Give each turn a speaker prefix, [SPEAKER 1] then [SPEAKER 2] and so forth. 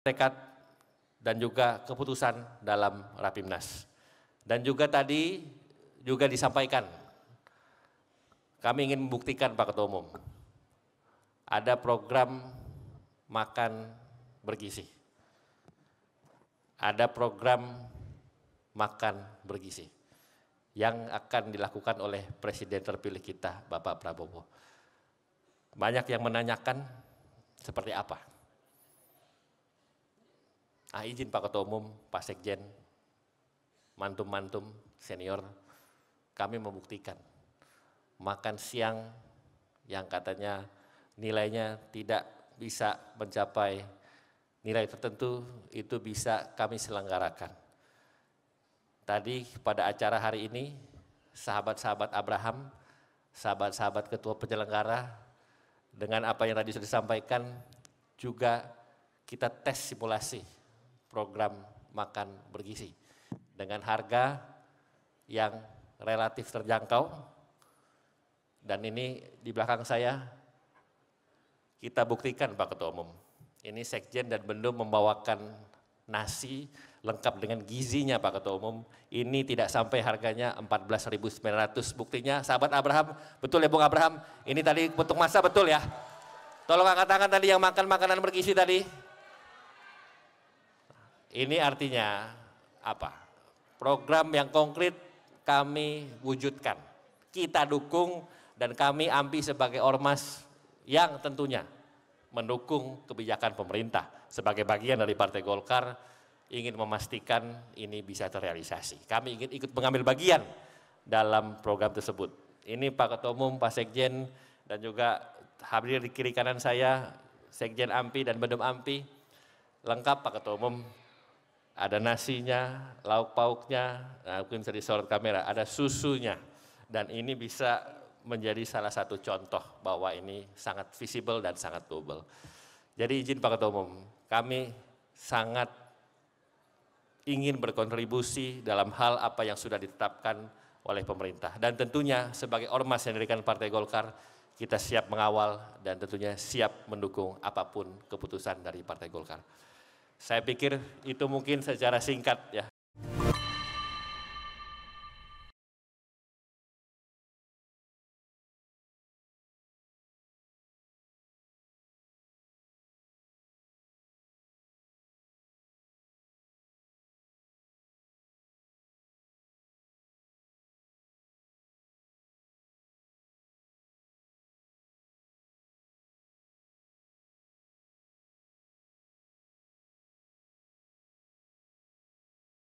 [SPEAKER 1] tekad dan juga keputusan dalam Rapimnas. Dan juga tadi juga disampaikan, kami ingin membuktikan Pak Ketua Umum, ada program makan bergizi. Ada program makan bergizi yang akan dilakukan oleh Presiden terpilih kita, Bapak Prabowo. Banyak yang menanyakan seperti apa Ah izin Pak Ketua Umum, Pak Sekjen, mantum-mantum senior, kami membuktikan makan siang yang katanya nilainya tidak bisa mencapai nilai tertentu itu bisa kami selenggarakan. Tadi pada acara hari ini sahabat-sahabat Abraham, sahabat-sahabat ketua penyelenggara dengan apa yang tadi sudah disampaikan juga kita tes simulasi program makan bergizi dengan harga yang relatif terjangkau. Dan ini di belakang saya kita buktikan Pak Ketua Umum. Ini Sekjen dan Bendum membawakan nasi lengkap dengan gizinya Pak Ketua Umum. Ini tidak sampai harganya 14.900. Buktinya sahabat Abraham, betul ya Bung Abraham? Ini tadi bentuk masa betul ya? Tolong angkat tangan tadi yang makan makanan bergizi tadi. Ini artinya apa? Program yang konkret kami wujudkan. Kita dukung dan kami AMPI sebagai ormas yang tentunya mendukung kebijakan pemerintah sebagai bagian dari Partai Golkar ingin memastikan ini bisa terrealisasi. Kami ingin ikut mengambil bagian dalam program tersebut. Ini Pak Ketua Umum, Pak Sekjen, dan juga hadir di kiri kanan saya, Sekjen AMPI dan Bendum AMPI, lengkap Pak Ketua Umum, ada nasinya, lauk pauknya, nah, mungkin bisa disorot kamera, ada susunya. Dan ini bisa menjadi salah satu contoh bahwa ini sangat visible dan sangat global. Jadi izin Pak Ketua Umum, kami sangat ingin berkontribusi dalam hal apa yang sudah ditetapkan oleh pemerintah. Dan tentunya sebagai ormas yang didirikan Partai Golkar, kita siap mengawal dan tentunya siap mendukung apapun keputusan dari Partai Golkar. Saya pikir itu mungkin secara singkat ya